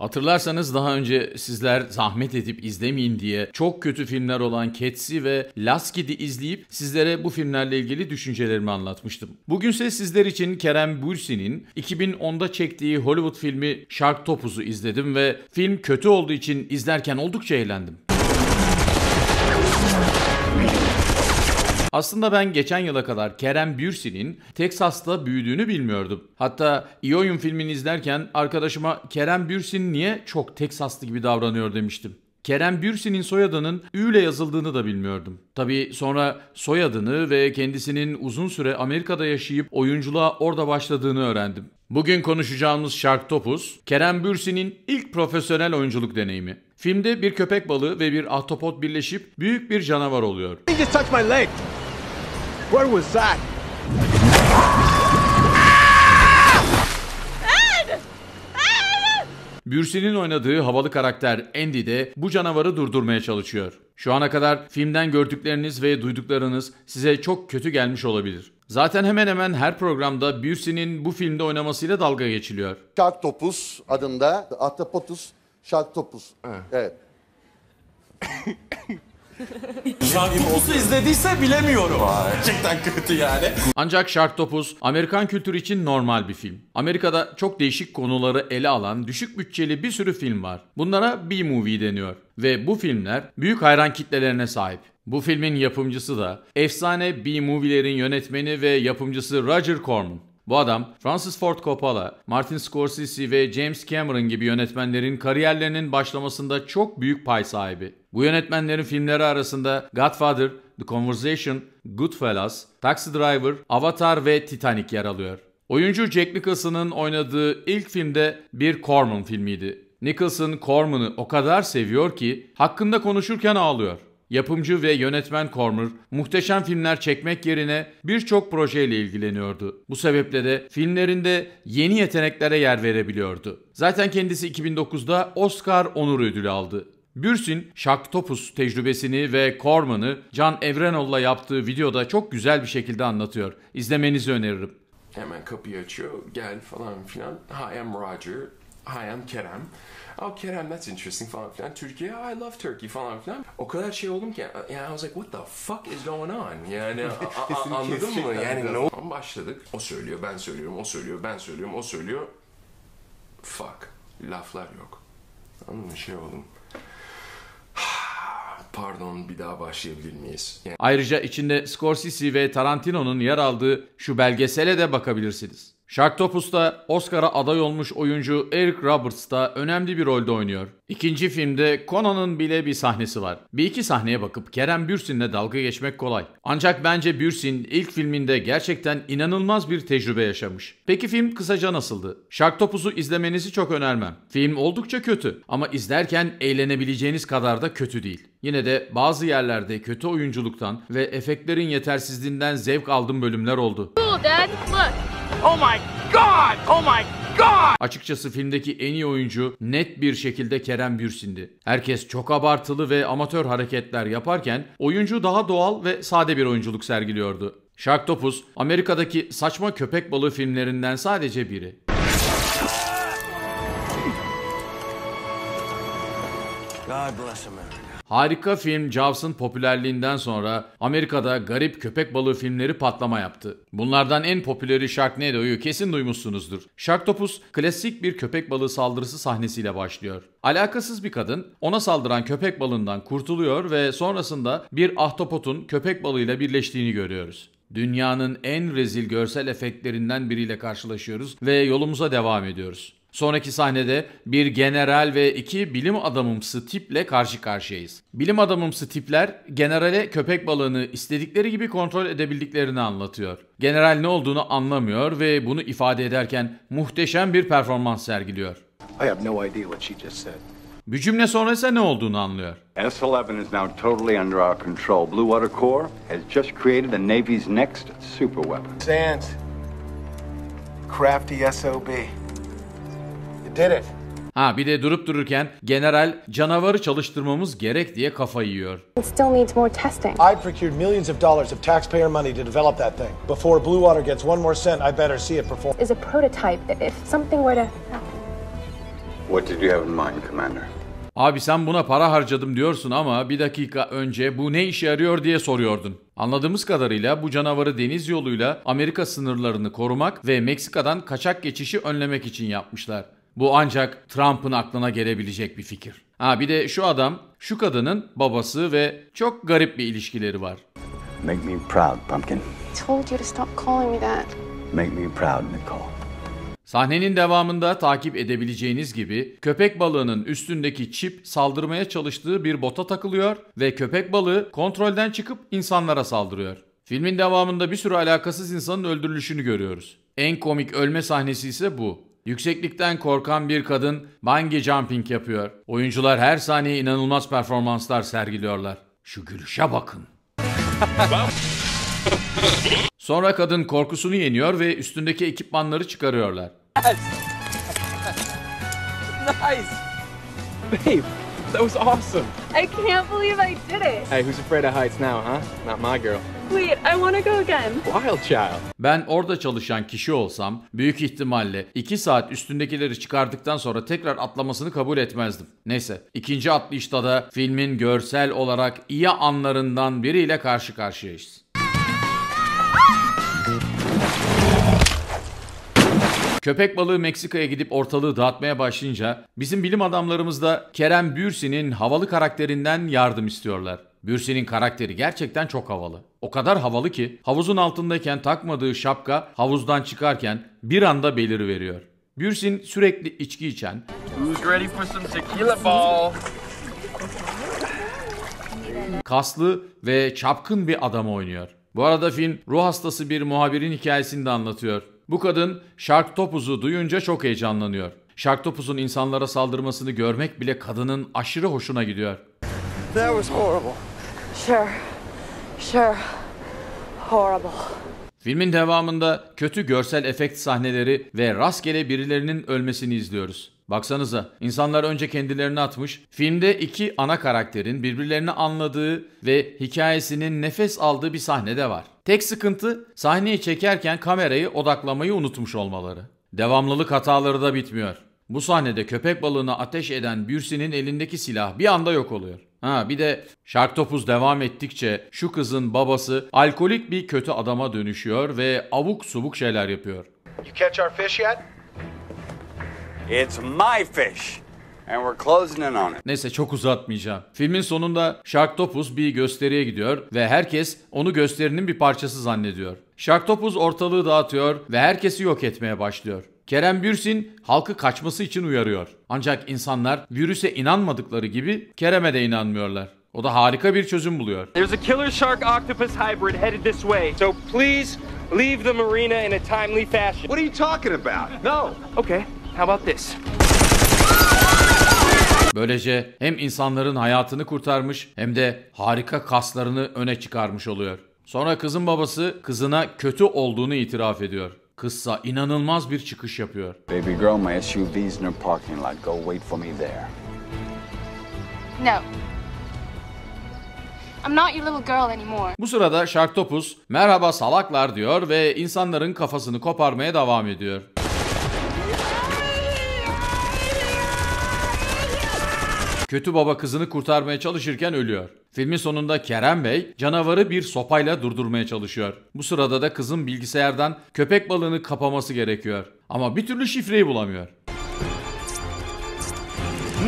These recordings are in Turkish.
Hatırlarsanız daha önce sizler zahmet edip izlemeyin diye çok kötü filmler olan Ketsi ve Last izleyip sizlere bu filmlerle ilgili düşüncelerimi anlatmıştım. Bugün ise sizler için Kerem Bürsin'in 2010'da çektiği Hollywood filmi Shark Topuz'u izledim ve film kötü olduğu için izlerken oldukça eğlendim. Aslında ben geçen yıla kadar Kerem Bürsin'in Teksas'ta büyüdüğünü bilmiyordum. Hatta iyi oyun filmini izlerken arkadaşıma Kerem Bürsin niye çok Teksaslı gibi davranıyor demiştim. Kerem Bürsin'in soyadının Ü ile yazıldığını da bilmiyordum. Tabi sonra soyadını ve kendisinin uzun süre Amerika'da yaşayıp oyunculuğa orada başladığını öğrendim. Bugün konuşacağımız şark topuz, Kerem Bürsin'in ilk profesyonel oyunculuk deneyimi. Filmde bir köpek balığı ve bir ahtapot birleşip büyük bir canavar oluyor. Where was that? Bürsin'in oynadığı havalı karakter Andy de bu canavarı durdurmaya çalışıyor. Şu ana kadar filmden gördükleriniz ve duyduklarınız size çok kötü gelmiş olabilir. Zaten hemen hemen her programda Bürsin'in bu filmde oynamasıyla dalga geçiliyor. Şarktopus adında Atapotus Şarktopus. Evet. evet. Şark izlediyse bilemiyorum. Gerçekten kötü yani. Ancak Şark Topuz Amerikan kültürü için normal bir film. Amerika'da çok değişik konuları ele alan düşük bütçeli bir sürü film var. Bunlara B-movie deniyor ve bu filmler büyük hayran kitlelerine sahip. Bu filmin yapımcısı da efsane B-movie'lerin yönetmeni ve yapımcısı Roger Corman. Bu adam Francis Ford Coppola, Martin Scorsese ve James Cameron gibi yönetmenlerin kariyerlerinin başlamasında çok büyük pay sahibi. Bu yönetmenlerin filmleri arasında Godfather, The Conversation, Goodfellas, Taxi Driver, Avatar ve Titanic yer alıyor. Oyuncu Jack Nicholson'ın oynadığı ilk filmde bir Corman filmiydi. Nicholson Corman'ı o kadar seviyor ki hakkında konuşurken ağlıyor. Yapımcı ve yönetmen Corman, muhteşem filmler çekmek yerine birçok projeyle ilgileniyordu. Bu sebeple de filmlerinde yeni yeteneklere yer verebiliyordu. Zaten kendisi 2009'da Oscar onur ödülü aldı. Bürsin, Şaktopus tecrübesini ve Korman'ı Can Evrenol'la yaptığı videoda çok güzel bir şekilde anlatıyor. İzlemenizi öneririm. Hemen kapıyı açıyor, gel falan filan. Hi I'm Roger, hi I'm Kerem. Oh Kerem that's interesting falan filan. Türkiye, I love Turkey falan filan. O kadar şey oldum ki, yani I was like what the fuck is going on? Yani a, a, anladın mı? Yani no. Başladık, o söylüyor, ben söylüyorum, o söylüyor, ben söylüyorum, o söylüyor. Fuck, laflar yok. Anladın mı? Şey oldum pardon bir daha başlayabilir miyiz? Yani... Ayrıca içinde Scorsese ve Tarantino'nun yer aldığı şu belgesele de bakabilirsiniz. Sharktopus'ta Oscar'a aday olmuş oyuncu Eric Roberts da önemli bir rolde oynuyor. İkinci filmde Conan'ın bile bir sahnesi var. Bir iki sahneye bakıp Kerem Bürsin'le dalga geçmek kolay. Ancak bence Bürsin ilk filminde gerçekten inanılmaz bir tecrübe yaşamış. Peki film kısaca nasıldı? Sharktopus'u izlemenizi çok önermem. Film oldukça kötü ama izlerken eğlenebileceğiniz kadar da kötü değil. Yine de bazı yerlerde kötü oyunculuktan ve efektlerin yetersizliğinden zevk aldığım bölümler oldu. Cool, Oh my god! Oh my god! Açıkçası filmdeki en iyi oyuncu net bir şekilde Kerem Bürsin'di. Herkes çok abartılı ve amatör hareketler yaparken oyuncu daha doğal ve sade bir oyunculuk sergiliyordu. Sharktopus, Amerika'daki saçma köpek balığı filmlerinden sadece biri. God bless America. Harika film Jaws'ın popülerliğinden sonra Amerika'da garip köpek balığı filmleri patlama yaptı. Bunlardan en popüleri Sharknado'yu kesin duymuşsunuzdur. Sharktopus klasik bir köpek balığı saldırısı sahnesiyle başlıyor. Alakasız bir kadın ona saldıran köpek balığından kurtuluyor ve sonrasında bir ahtapotun köpek balığıyla birleştiğini görüyoruz. Dünyanın en rezil görsel efektlerinden biriyle karşılaşıyoruz ve yolumuza devam ediyoruz. Sonraki sahnede bir general ve iki bilim adamımsı tiple karşı karşıyayız. Bilim adamımsı tipler generale köpek balığını istedikleri gibi kontrol edebildiklerini anlatıyor. General ne olduğunu anlamıyor ve bunu ifade ederken muhteşem bir performans sergiliyor. I have no idea what she just said. Bir cümle sonra ise ne olduğunu anlıyor. S-11 is now totally under our control. Blue Water Corps has just created the Navy's next super weapon. Sands. Crafty SOB dere. Ha bir de durup dururken general canavarı çalıştırmamız gerek diye kafa yiyor. It still needs more testing. I procured millions of dollars of taxpayer money to develop that thing. Before Blue Water gets one more cent, I better see it perform. Is a prototype that if something were to What did you have in mind, Commander? Abi sen buna para harcadım diyorsun ama bir dakika önce bu ne işe yarıyor diye soruyordun. Anladığımız kadarıyla bu canavarı deniz yoluyla Amerika sınırlarını korumak ve Meksika'dan kaçak geçişi önlemek için yapmışlar. Bu ancak Trump'ın aklına gelebilecek bir fikir. Ha bir de şu adam, şu kadının babası ve çok garip bir ilişkileri var. Make me proud, Pumpkin. I told you to stop calling me that. Make me proud, Nicole. Sahnenin devamında takip edebileceğiniz gibi köpek balığının üstündeki çip saldırmaya çalıştığı bir bota takılıyor ve köpek balığı kontrolden çıkıp insanlara saldırıyor. Filmin devamında bir sürü alakasız insanın öldürülüşünü görüyoruz. En komik ölme sahnesi ise bu. Yükseklikten korkan bir kadın bungee jumping yapıyor. Oyuncular her saniye inanılmaz performanslar sergiliyorlar. Şu gülüşe bakın. Sonra kadın korkusunu yeniyor ve üstündeki ekipmanları çıkarıyorlar. Nice. Babe. That was awesome. I can't believe I did it. Hey, who's afraid of heights now, huh? Not my girl. Wait, I wanna go again. Wild child. Ben orada çalışan kişi olsam büyük ihtimalle 2 saat üstündekileri çıkardıktan sonra tekrar atlamasını kabul etmezdim. Neyse ikinci atlayışta da filmin görsel olarak iyi anlarından biriyle karşı karşıyayız. Köpek balığı Meksika'ya gidip ortalığı dağıtmaya başlayınca bizim bilim adamlarımız da Kerem Bürsin'in havalı karakterinden yardım istiyorlar. Bürsin'in karakteri gerçekten çok havalı. O kadar havalı ki havuzun altındayken takmadığı şapka havuzdan çıkarken bir anda beliri veriyor. Bürsin sürekli içki içen kaslı ve çapkın bir adam oynuyor. Bu arada film ruh hastası bir muhabirin hikayesini de anlatıyor. Bu kadın şark topuzu duyunca çok heyecanlanıyor. Şark topuzun insanlara saldırmasını görmek bile kadının aşırı hoşuna gidiyor. That was horrible. Sure. Sure. Horrible. Filmin devamında kötü görsel efekt sahneleri ve rastgele birilerinin ölmesini izliyoruz. Baksanıza insanlar önce kendilerini atmış, filmde iki ana karakterin birbirlerini anladığı ve hikayesinin nefes aldığı bir sahne de var. Tek sıkıntı sahneyi çekerken kamerayı odaklamayı unutmuş olmaları. Devamlılık hataları da bitmiyor. Bu sahnede köpek balığını ateş eden Bürsin'in elindeki silah bir anda yok oluyor. Ha bir de Şark Topuz devam ettikçe şu kızın babası alkolik bir kötü adama dönüşüyor ve avuk subuk şeyler yapıyor. You catch our fish yet? It's my fish. And we're closing in on it. Neyse çok uzatmayacağım. Filmin sonunda Sharktopus bir gösteriye gidiyor ve herkes onu gösterinin bir parçası zannediyor. Sharktopus ortalığı dağıtıyor ve herkesi yok etmeye başlıyor. Kerem Bürsin halkı kaçması için uyarıyor. Ancak insanlar virüse inanmadıkları gibi Kerem'e de inanmıyorlar. O da harika bir çözüm buluyor. There's a killer shark octopus hybrid headed this way. So please leave the marina in a timely fashion. What are you talking about? No. Okay. How about this? Böylece hem insanların hayatını kurtarmış hem de harika kaslarını öne çıkarmış oluyor. Sonra kızın babası kızına kötü olduğunu itiraf ediyor. Kıssa inanılmaz bir çıkış yapıyor. Baby girl, my SUV's in a parking lot. Go wait for me there. No. I'm not your little girl anymore. Bu sırada Sharktopus merhaba salaklar diyor ve insanların kafasını koparmaya devam ediyor. Kötü baba kızını kurtarmaya çalışırken ölüyor. Filmin sonunda Kerem Bey canavarı bir sopayla durdurmaya çalışıyor. Bu sırada da kızın bilgisayardan köpek balığını kapaması gerekiyor. Ama bir türlü şifreyi bulamıyor.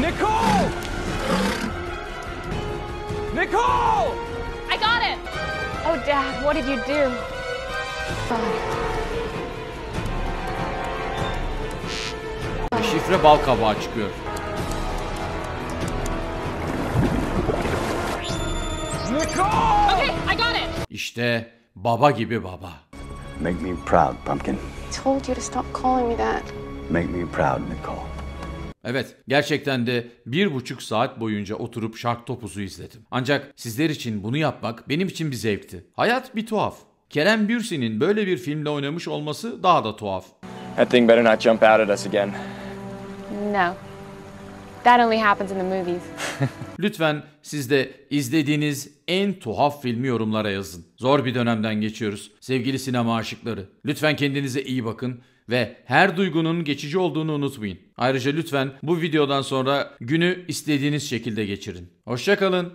Nicole! Nicole! I got it! Oh dad, what did you do? Şifre bal kabağı çıkıyor. Okay, I got it. İşte baba gibi baba. Make me proud, Pumpkin. I told you to stop calling me that. Make me proud, Nicole. Evet, gerçekten de bir buçuk saat boyunca oturup şark topuzu izledim. Ancak sizler için bunu yapmak benim için bir zevkti. Hayat bir tuhaf. Kerem Bürsin'in böyle bir filmle oynamış olması daha da tuhaf. That thing better not jump out at us again. No. That only happens in the movies. Lütfen siz de izlediğiniz en tuhaf filmi yorumlara yazın. Zor bir dönemden geçiyoruz sevgili sinema aşıkları. Lütfen kendinize iyi bakın ve her duygunun geçici olduğunu unutmayın. Ayrıca lütfen bu videodan sonra günü istediğiniz şekilde geçirin. Hoşçakalın.